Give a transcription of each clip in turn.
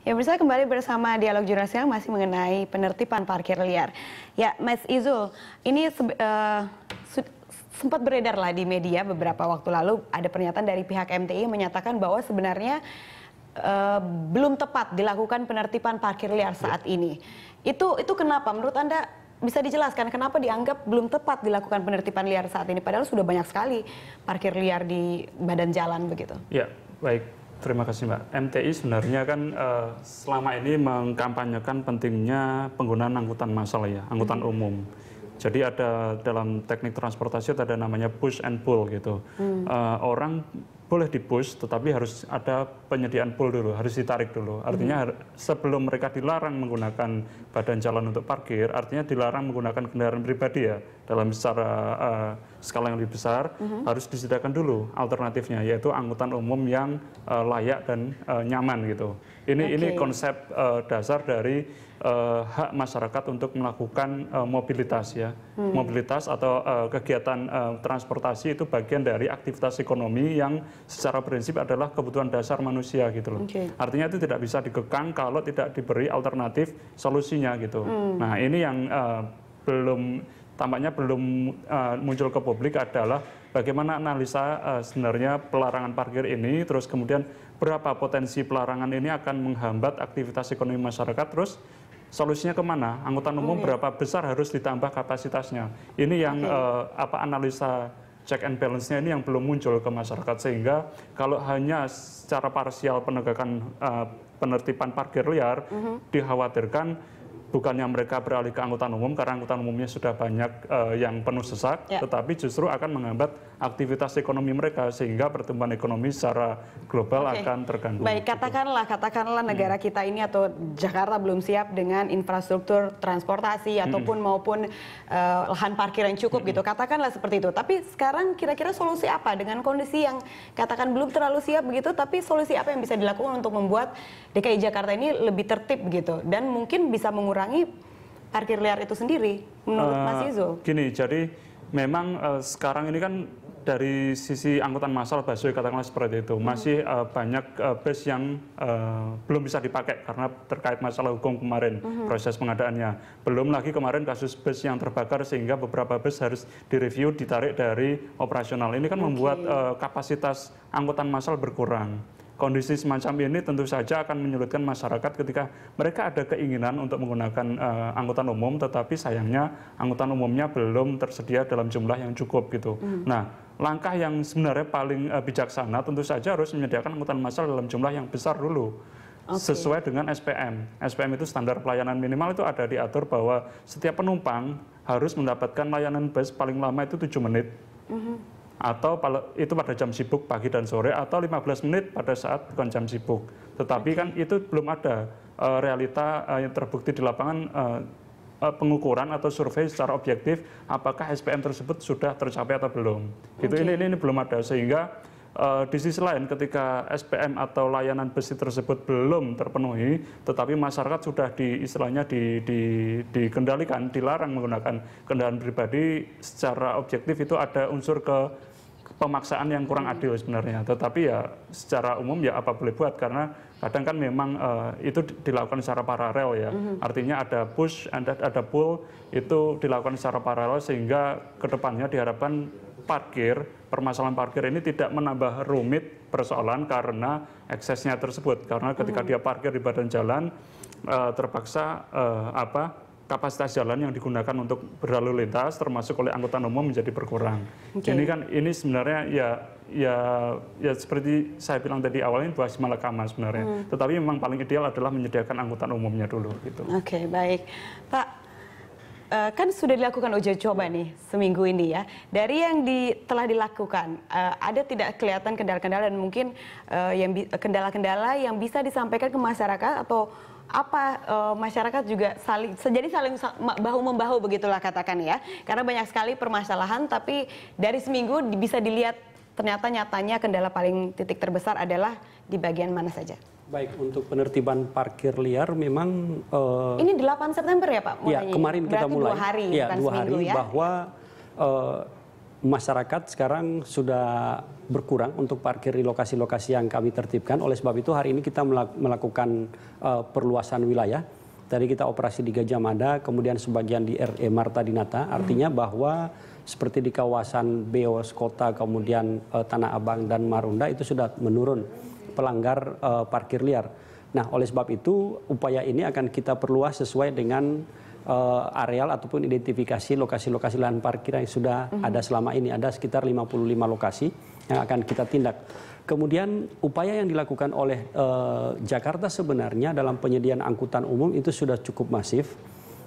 Ya bisa kembali bersama dialog jurnalis yang masih mengenai penertiban parkir liar. Ya Mas Izul, ini uh, sempat beredar lah di media beberapa waktu lalu ada pernyataan dari pihak MTI yang menyatakan bahwa sebenarnya uh, belum tepat dilakukan penertiban parkir liar saat ya. ini. Itu itu kenapa? Menurut anda bisa dijelaskan kenapa dianggap belum tepat dilakukan penertiban liar saat ini? Padahal sudah banyak sekali parkir liar di badan jalan begitu. Ya baik. Terima kasih Mbak. MTI sebenarnya kan uh, selama ini mengkampanyekan pentingnya penggunaan angkutan massal ya, angkutan hmm. umum. Jadi ada dalam teknik transportasi ada namanya push and pull gitu. Hmm. Uh, orang boleh di push, tetapi harus ada penyediaan pull dulu, harus ditarik dulu. Artinya hmm. sebelum mereka dilarang menggunakan badan jalan untuk parkir, artinya dilarang menggunakan kendaraan pribadi ya dalam secara uh, skala yang lebih besar mm -hmm. harus disediakan dulu alternatifnya yaitu angkutan umum yang uh, layak dan uh, nyaman gitu. Ini okay. ini konsep uh, dasar dari uh, hak masyarakat untuk melakukan uh, mobilitas ya. Hmm. Mobilitas atau uh, kegiatan uh, transportasi itu bagian dari aktivitas ekonomi yang secara prinsip adalah kebutuhan dasar manusia gitu loh. Okay. Artinya itu tidak bisa dikekang kalau tidak diberi alternatif solusinya gitu. Hmm. Nah, ini yang uh, belum tampaknya belum uh, muncul ke publik adalah bagaimana analisa uh, sebenarnya pelarangan parkir ini, terus kemudian berapa potensi pelarangan ini akan menghambat aktivitas ekonomi masyarakat, terus solusinya kemana? Angkutan umum okay. berapa besar harus ditambah kapasitasnya? Ini yang okay. uh, eh, apa analisa check and balance-nya ini yang belum muncul ke masyarakat sehingga kalau hanya secara parsial penegakan uh, penertiban parkir liar, mm -hmm. dikhawatirkan bukannya mereka beralih ke angkutan umum karena angkutan umumnya sudah banyak eh, yang penuh sesak ya. tetapi justru akan menghambat aktivitas ekonomi mereka sehingga pertumbuhan ekonomi secara global okay. akan terganggu. Baik, katakanlah katakanlah hmm. negara hmm. kita ini atau Jakarta belum siap dengan infrastruktur transportasi hmm. ataupun hmm. maupun uh, lahan parkir yang cukup gitu. hmm. gitu. Katakanlah seperti itu. Tapi sekarang kira-kira solusi apa dengan kondisi yang katakan belum terlalu siap begitu tapi solusi apa yang bisa dilakukan untuk membuat DKI Jakarta ini lebih tertib gitu dan mungkin bisa mengurangi parkir liar itu sendiri menurut uh, Mas eh, Izo? Gini, jadi memang uh, sekarang ini kan dari sisi angkutan massal busway ya, katakanlah seperti itu hmm. masih uh, banyak uh, eh, bus yang uh, belum bisa dipakai karena terkait masalah hukum kemarin hmm. proses pengadaannya belum lagi kemarin kasus bus yang terbakar sehingga beberapa bus harus direview ditarik dari operasional ini kan okay. membuat uh, kapasitas angkutan massal berkurang kondisi semacam ini tentu saja akan menyulitkan masyarakat ketika mereka ada keinginan untuk menggunakan uh, angkutan umum tetapi sayangnya angkutan umumnya belum tersedia dalam jumlah yang cukup gitu. Hmm. Nah, langkah yang sebenarnya paling uh, bijaksana tentu saja harus menyediakan angkutan massal dalam jumlah yang besar dulu okay. sesuai dengan SPM. SPM itu standar pelayanan minimal itu ada diatur bahwa setiap penumpang harus mendapatkan layanan bus paling lama itu 7 menit. Mm -hmm atau itu pada jam sibuk pagi dan sore atau 15 menit pada saat bukan jam sibuk. Tetapi kan itu belum ada uh, realita uh, yang terbukti di lapangan uh, pengukuran atau survei secara objektif apakah SPM tersebut sudah tercapai atau belum. itu okay. ini, ini ini belum ada sehingga Uh, di sisi lain, ketika SPM atau layanan besi tersebut belum terpenuhi, tetapi masyarakat sudah di istilahnya di, di, dikendalikan, dilarang menggunakan kendaraan pribadi secara objektif itu ada unsur ke pemaksaan yang kurang adil sebenarnya. Tetapi ya secara umum ya apa boleh buat karena kadang kan memang uh, itu dilakukan secara paralel ya. Mm -hmm. Artinya ada push, ada ada pull itu dilakukan secara paralel sehingga kedepannya diharapkan parkir permasalahan parkir ini tidak menambah rumit persoalan karena eksesnya tersebut. Karena ketika mm -hmm. dia parkir di badan jalan uh, terpaksa uh, apa kapasitas jalan yang digunakan untuk berlalu lintas termasuk oleh angkutan umum menjadi berkurang. Okay. Ini kan ini sebenarnya ya ya ya seperti saya bilang tadi awalnya buah malakama sebenarnya. Hmm. Tetapi memang paling ideal adalah menyediakan angkutan umumnya dulu gitu. Oke, okay, baik. Pak eh, kan sudah dilakukan uji coba nih seminggu ini ya. Dari yang di, telah dilakukan, eh, ada tidak kelihatan kendala-kendala dan mungkin eh, yang kendala-kendala yang bisa disampaikan ke masyarakat atau apa e, masyarakat juga saling jadi saling bahu membahu begitulah katakan ya karena banyak sekali permasalahan tapi dari seminggu bisa dilihat ternyata nyatanya kendala paling titik terbesar adalah di bagian mana saja baik untuk penertiban parkir liar memang e, ini 8 September ya Pak ya kemarin kita Berarti mulai dua hari ya dua hari ya. bahwa e, masyarakat sekarang sudah berkurang untuk parkir di lokasi-lokasi yang kami tertibkan. Oleh sebab itu hari ini kita melakukan uh, perluasan wilayah. Tadi kita operasi di Gajah Mada, kemudian sebagian di RE Marta Dinata. Artinya bahwa seperti di kawasan Beos Kota, kemudian uh, Tanah Abang dan Marunda itu sudah menurun pelanggar uh, parkir liar. Nah, oleh sebab itu upaya ini akan kita perluas sesuai dengan uh, areal ataupun identifikasi lokasi-lokasi lahan parkir yang sudah mm-hmm. ada selama ini. Ada sekitar 55 lokasi yang akan kita tindak. Kemudian upaya yang dilakukan oleh uh, Jakarta sebenarnya dalam penyediaan angkutan umum itu sudah cukup masif.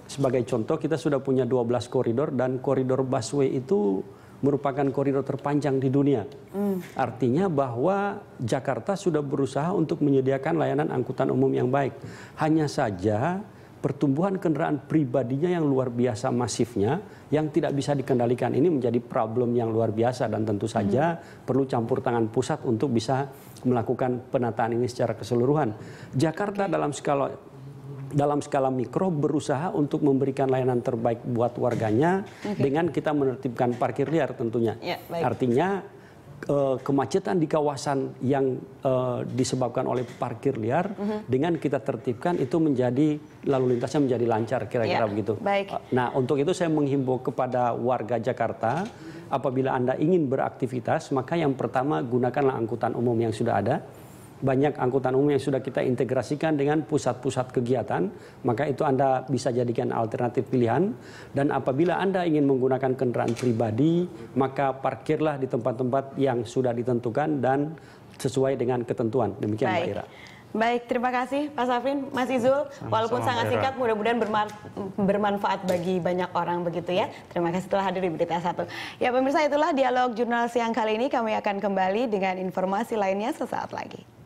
Sebagai contoh kita sudah punya 12 koridor dan koridor busway itu merupakan koridor terpanjang di dunia. Mm. Artinya bahwa Jakarta sudah berusaha untuk menyediakan layanan angkutan umum yang baik. Hanya saja pertumbuhan kendaraan pribadinya yang luar biasa masifnya yang tidak bisa dikendalikan ini menjadi problem yang luar biasa dan tentu saja hmm. perlu campur tangan pusat untuk bisa melakukan penataan ini secara keseluruhan. Jakarta dalam skala dalam skala mikro berusaha untuk memberikan layanan terbaik buat warganya okay. dengan kita menertibkan parkir liar tentunya. Yeah, Artinya uh, kemacetan di kawasan yang uh, disebabkan oleh parkir liar mm -hmm. dengan kita tertibkan itu menjadi lalu lintasnya menjadi lancar kira-kira yeah. begitu. Baik. Eh, nah, untuk itu saya menghimbau kepada warga Jakarta apabila Anda ingin beraktivitas maka yang pertama gunakanlah angkutan umum yang sudah ada banyak angkutan umum yang sudah kita integrasikan dengan pusat-pusat kegiatan, maka itu Anda bisa jadikan alternatif pilihan. Dan apabila Anda ingin menggunakan kendaraan pribadi, maka parkirlah di tempat-tempat yang sudah ditentukan dan sesuai dengan ketentuan. Demikian Baik. Mbak Ira. Baik, terima kasih Pak Safin, Mas Izul. walaupun sama, sangat singkat, mudah-mudahan bermanfaat bagi banyak orang begitu ya. Terima kasih telah hadir di Berita Satu. Ya pemirsa itulah dialog jurnal siang kali ini. Kami akan kembali dengan informasi lainnya sesaat lagi.